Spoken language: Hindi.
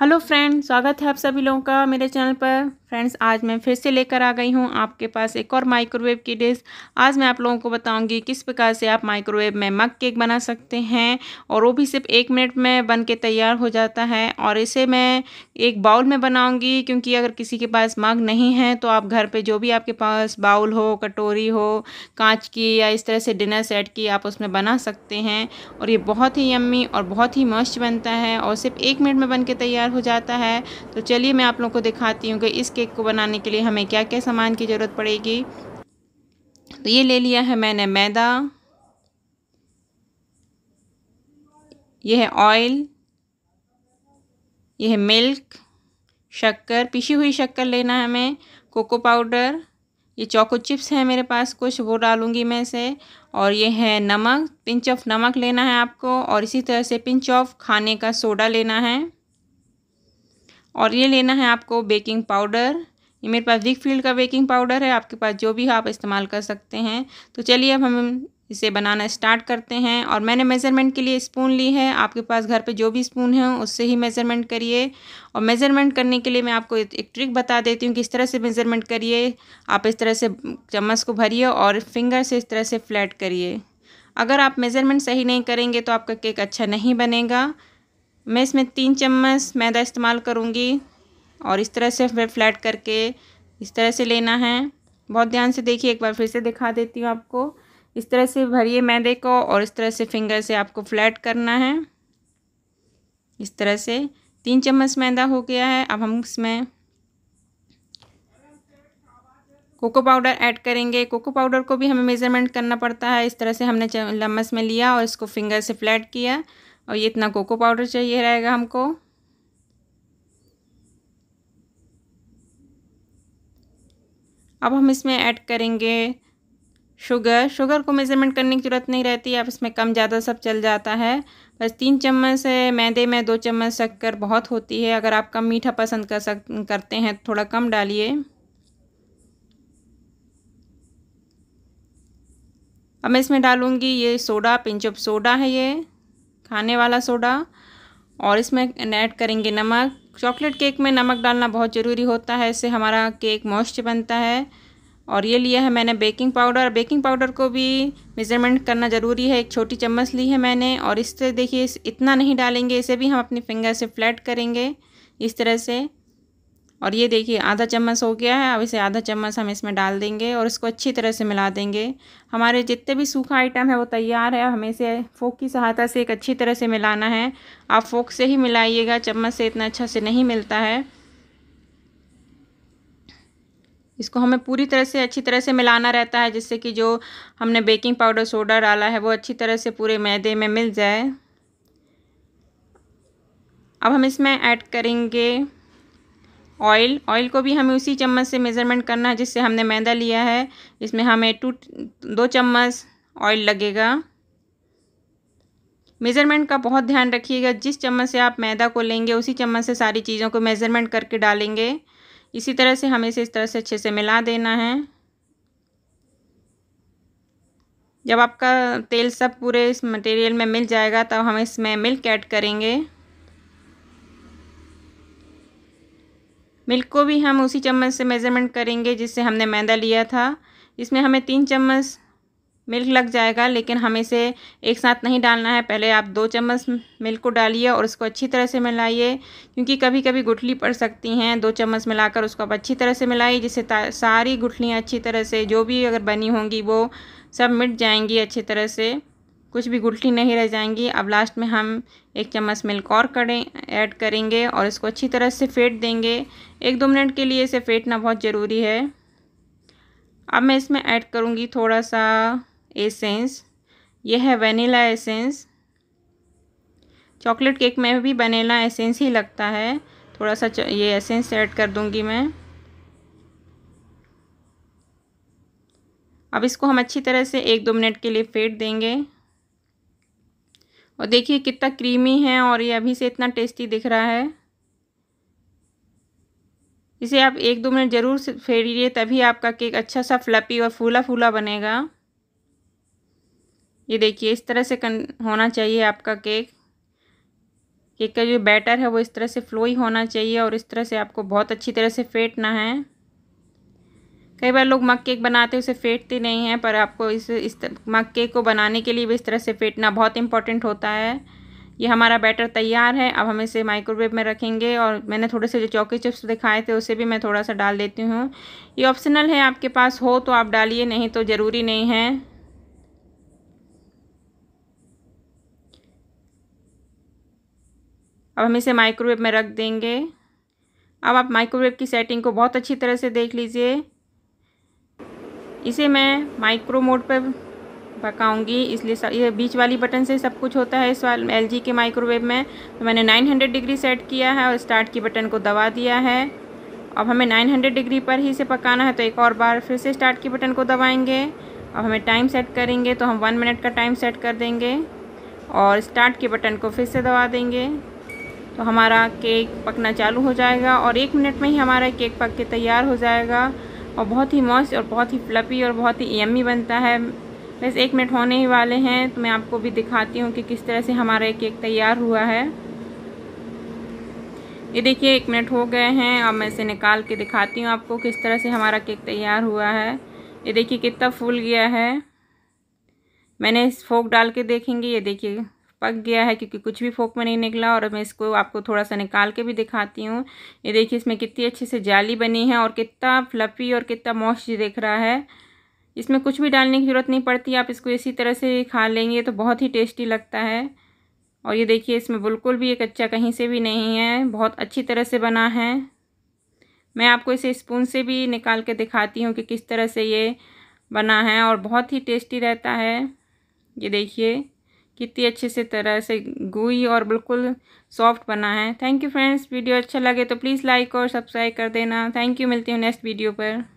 हेलो फ्रेंड स्वागत है आप सभी लोगों का मेरे चैनल पर फ्रेंड्स आज मैं फिर से लेकर आ गई हूँ आपके पास एक और माइक्रोवेव की डिश आज मैं आप लोगों को बताऊंगी किस प्रकार से आप माइक्रोवेव में मग केक बना सकते हैं और वो भी सिर्फ एक मिनट में बन के तैयार हो जाता है और इसे मैं एक बाउल में बनाऊंगी क्योंकि अगर किसी के पास मग नहीं है तो आप घर पर जो भी आपके पास बाउल हो कटोरी हो कांच की या इस तरह से डिनर सेट की आप उसमें बना सकते हैं और ये बहुत ही यम्मी और बहुत ही मस्त बनता है और सिर्फ एक मिनट में बन के तैयार तैयार हो जाता है तो चलिए मैं आप लोगों को दिखाती हूँ कि इस केक को बनाने के लिए हमें क्या क्या सामान की ज़रूरत पड़ेगी तो ये ले लिया है मैंने मैदा यह है ऑयल यह है मिल्क शक्कर पिसी हुई शक्कर लेना है हमें कोको पाउडर ये चौको चिप्स हैं मेरे पास कुछ वो डालूंगी मैं इसे और ये है नमक पिंच ऑफ नमक लेना है आपको और इसी तरह से पिंच ऑफ खाने का सोडा लेना है और ये लेना है आपको बेकिंग पाउडर ये मेरे पास विक फील्ड का बेकिंग पाउडर है आपके पास जो भी आप इस्तेमाल कर सकते हैं तो चलिए अब हम इसे बनाना स्टार्ट करते हैं और मैंने मेज़रमेंट के लिए स्पून ली है आपके पास घर पे जो भी स्पून है उससे ही मेज़रमेंट करिए और मेज़रमेंट करने के लिए मैं आपको एक ट्रिक बता देती हूँ कि इस तरह से मेज़रमेंट करिए आप इस तरह से चम्मच को भरिए और फिंगर से इस तरह से फ्लैट करिए अगर आप मेज़रमेंट सही नहीं करेंगे तो आपका केक अच्छा नहीं बनेगा मैं इसमें तीन चम्मच मैदा इस्तेमाल करूँगी और इस तरह से हमें फ्लैट करके इस तरह से लेना है बहुत ध्यान से देखिए एक बार फिर से दिखा देती हूँ आपको इस तरह से भरिए मैदे को और इस तरह से फिंगर से आपको फ्लैट करना है इस तरह से तीन चम्मच मैदा हो गया है अब हम इसमें कोको पाउडर ऐड करेंगे कोको पाउडर को भी हमें मेज़रमेंट करना पड़ता है इस तरह से हमने चम्मच में लिया और इसको फिंगर से फ्लैट किया और ये इतना कोको पाउडर चाहिए रहेगा हमको अब हम इसमें ऐड करेंगे शुगर शुगर को मेज़रमेंट करने की ज़रूरत नहीं रहती अब इसमें कम ज़्यादा सब चल जाता है बस तीन चम्मच है मैदे में दो चम्मच शक्कर बहुत होती है अगर आप कम मीठा पसंद कर सक करते हैं तो थोड़ा कम डालिए अब मैं इसमें डालूँगी ये सोडा पिंच ऑफ सोडा है ये खाने वाला सोडा और इसमें ऐड करेंगे नमक चॉकलेट केक में नमक डालना बहुत ज़रूरी होता है इससे हमारा केक मॉइस्ट बनता है और ये लिया है मैंने बेकिंग पाउडर बेकिंग पाउडर को भी मेज़रमेंट करना ज़रूरी है एक छोटी चम्मच ली है मैंने और इससे देखिए इस इतना नहीं डालेंगे इसे भी हम अपनी फिंगर से फ्लैट करेंगे इस तरह से और ये देखिए आधा चम्मच हो गया है अब इसे आधा चम्मच हम इसमें डाल देंगे और इसको अच्छी तरह से मिला देंगे हमारे जितने भी सूखा आइटम है वो तैयार है हमें इसे फोक की सहायता से एक अच्छी तरह से मिलाना है आप फोक से ही मिलाइएगा चम्मच से इतना अच्छा से नहीं मिलता है इसको हमें पूरी तरह से अच्छी तरह से मिलाना रहता है जिससे कि जो हमने बेकिंग पाउडर सोडा डाला है वो अच्छी तरह से पूरे मैदे में मिल जाए अब हम इसमें ऐड करेंगे ऑयल ऑयल को भी हमें उसी चम्मच से मेज़रमेंट करना है जिससे हमने मैदा लिया है इसमें हमें टू दो चम्मच ऑयल लगेगा मेज़रमेंट का बहुत ध्यान रखिएगा जिस चम्मच से आप मैदा को लेंगे उसी चम्मच से सारी चीज़ों को मेज़रमेंट करके डालेंगे इसी तरह से हमें इसे इस तरह से अच्छे से मिला देना है जब आपका तेल सब पूरे इस मटेरियल में मिल जाएगा तब हम इसमें मिल्क ऐड करेंगे मिल्क को भी हम उसी चम्मच से मेज़रमेंट करेंगे जिससे हमने मैदा लिया था इसमें हमें तीन चम्मच मिल्क लग जाएगा लेकिन हमें इसे एक साथ नहीं डालना है पहले आप दो चम्मच मिल्क को डालिए और उसको अच्छी तरह से मिलाइए क्योंकि कभी कभी गुठली पड़ सकती हैं दो चम्मच मिलाकर उसको आप अच्छी तरह से मिलाइए जिससे सारी गुठलियाँ अच्छी तरह से जो भी अगर बनी होंगी वो सब मिट जाएंगी अच्छी तरह से कुछ भी गुलटी नहीं रह जाएंगी अब लास्ट में हम एक चम्मच मिल्क और करें ऐड करेंगे और इसको अच्छी तरह से फेंट देंगे एक दो मिनट के लिए इसे फेंटना बहुत ज़रूरी है अब मैं इसमें ऐड करूँगी थोड़ा सा एसेंस यह है वनीला एसेंस चॉकलेट केक में भी वनीला एसेंस ही लगता है थोड़ा सा ये एसेंस ऐड कर दूंगी मैं अब इसको हम अच्छी तरह से एक दो मिनट के लिए फेंट देंगे और देखिए कितना क्रीमी है और ये अभी से इतना टेस्टी दिख रहा है इसे आप एक दो मिनट ज़रूर फेरिए तभी आपका केक अच्छा सा फ्लपी और फूला फूला बनेगा ये देखिए इस तरह से कन होना चाहिए आपका केक केक का जो बैटर है वो इस तरह से फ्लोई होना चाहिए और इस तरह से आपको बहुत अच्छी तरह से फेंटना है कई बार लोग मक केक बनाते उसे फेंटते नहीं हैं पर आपको इस इस मग केक को बनाने के लिए भी इस तरह से फेंटना बहुत इंपॉर्टेंट होता है ये हमारा बैटर तैयार है अब हम इसे माइक्रोवेव में रखेंगे और मैंने थोड़े से जो चौकी चिप्स दिखाए थे उसे भी मैं थोड़ा सा डाल देती हूँ ये ऑप्शनल है आपके पास हो तो आप डालिए नहीं तो ज़रूरी नहीं है अब हम इसे माइक्रोवेव में रख देंगे अब आप माइक्रोवेव की सेटिंग को बहुत अच्छी तरह से देख लीजिए इसे मैं माइक्रो मोड पर पकाऊंगी इसलिए ये बीच वाली बटन से सब कुछ होता है इस वाल एल के माइक्रोवेव में तो मैंने 900 डिग्री सेट किया है और स्टार्ट की बटन को दबा दिया है अब हमें 900 डिग्री पर ही इसे पकाना है तो एक और बार फिर से स्टार्ट की बटन को दबाएंगे अब हमें टाइम सेट करेंगे तो हम वन मिनट का टाइम सेट कर देंगे और स्टार्ट के बटन को फिर से दबा देंगे तो हमारा केक पकना चालू हो जाएगा और एक मिनट में ही हमारा केक पक के तैयार हो जाएगा और बहुत ही मस्त और बहुत ही फ्लपी और बहुत ही यम्मी बनता है बस एक मिनट होने ही वाले हैं तो मैं आपको भी दिखाती हूँ कि किस तरह से हमारा एक केक तैयार हुआ है ये देखिए एक मिनट हो गए हैं अब मैं इसे निकाल के दिखाती हूँ आपको किस तरह से हमारा केक तैयार हुआ है ये देखिए कितना फूल गया है मैंने इस फोक डाल के देखेंगे ये देखिए पक गया है क्योंकि कुछ भी फोक में नहीं निकला और मैं इसको आपको थोड़ा सा निकाल के भी दिखाती हूँ ये देखिए इसमें कितनी अच्छे से जाली बनी है और कितना फ्लफ़ी और कितना मॉइस्ट दिख रहा है इसमें कुछ भी डालने की ज़रूरत नहीं पड़ती आप इसको इसी तरह से खा लेंगे तो बहुत ही टेस्टी लगता है और ये देखिए इसमें बिल्कुल भी ये कच्चा कहीं से भी नहीं है बहुत अच्छी तरह से बना है मैं आपको इसे स्पून से भी निकाल के दिखाती हूँ कि किस तरह से ये बना है और बहुत ही टेस्टी रहता है ये देखिए कितनी अच्छे से तरह से गुई और बिल्कुल सॉफ्ट बना है थैंक यू फ्रेंड्स वीडियो अच्छा लगे तो प्लीज़ लाइक और सब्सक्राइब कर देना थैंक यू मिलती हूँ नेक्स्ट वीडियो पर